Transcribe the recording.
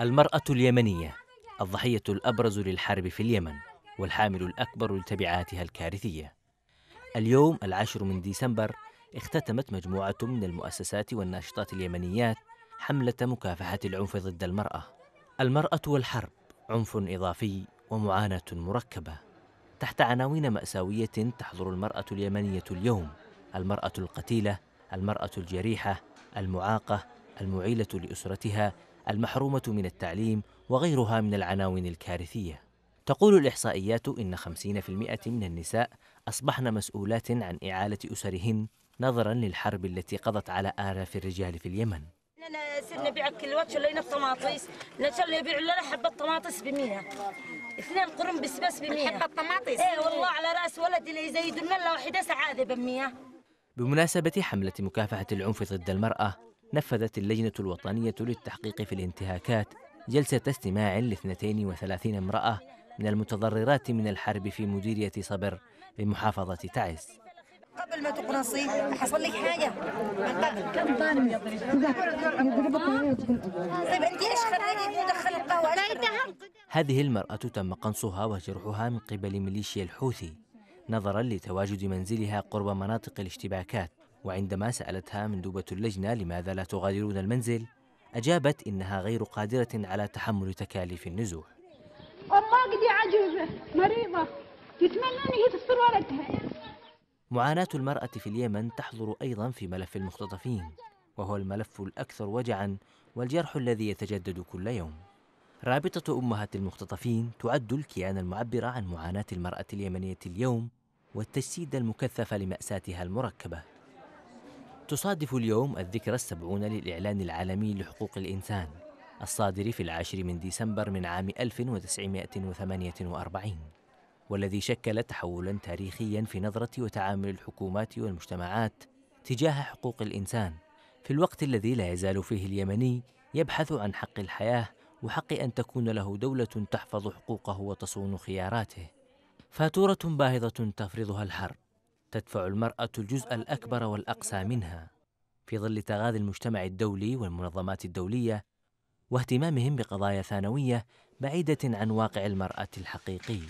المرأة اليمنية الضحية الأبرز للحرب في اليمن والحامل الأكبر لتبعاتها الكارثية اليوم العاشر من ديسمبر اختتمت مجموعة من المؤسسات والناشطات اليمنيات حملة مكافحة العنف ضد المرأة المرأة والحرب عنف إضافي ومعاناة مركبة تحت عناوين مأساوية تحضر المرأة اليمنية اليوم المرأة القتيلة المرأة الجريحة المعاقة المعيلة لأسرتها المحرومة من التعليم وغيرها من العناوين الكارثية تقول الإحصائيات إن 50% من النساء أصبحن مسؤولات عن إعالة أسرهن نظرا للحرب التي قضت على آلاف الرجال في اليمن أنا صرنا نبيع كل وقت شلينا الطماطيس لنا حبة بمية اثنين قرن بسبس بمية حبة ايه والله على راس ولدي اللي لنا واحدة سعادة بمية بمناسبة حملة مكافحة العنف ضد المرأة نفذت اللجنة الوطنية للتحقيق في الانتهاكات جلسة استماع ل 32 امرأة من المتضررات من الحرب في مديرية صبر بمحافظة تعز قبل ما تقنصي حصل لك حاجة من قبل كم طالب طيب أنت إيش مدخل القهوة هذه المرأة تم قنصها وجرحها من قبل ميليشيا الحوثي نظرا لتواجد منزلها قرب مناطق الاشتباكات وعندما سألتها مندوبة اللجنة لماذا لا تغادرون المنزل أجابت إنها غير قادرة على تحمل تكاليف النزوح والله عجوزة مريضة تتمنى أن هي ولدها معاناة المرأة في اليمن تحضر أيضا في ملف المختطفين وهو الملف الأكثر وجعا والجرح الذي يتجدد كل يوم رابطة أمهات المختطفين تعد الكيان المعبر عن معاناة المرأة اليمنية اليوم والتجسيد المكثف لمأساتها المركبة تصادف اليوم الذكرى السبعون للإعلان العالمي لحقوق الإنسان الصادر في العاشر من ديسمبر من عام 1948 والذي شكل تحولا تاريخيا في نظرة وتعامل الحكومات والمجتمعات تجاه حقوق الإنسان في الوقت الذي لا يزال فيه اليمني يبحث عن حق الحياة وحق أن تكون له دولة تحفظ حقوقه وتصون خياراته فاتورة باهظة تفرضها الحرب تدفع المرأة الجزء الأكبر والأقسى منها في ظل تغاذي المجتمع الدولي والمنظمات الدولية واهتمامهم بقضايا ثانوية بعيدة عن واقع المرأة الحقيقي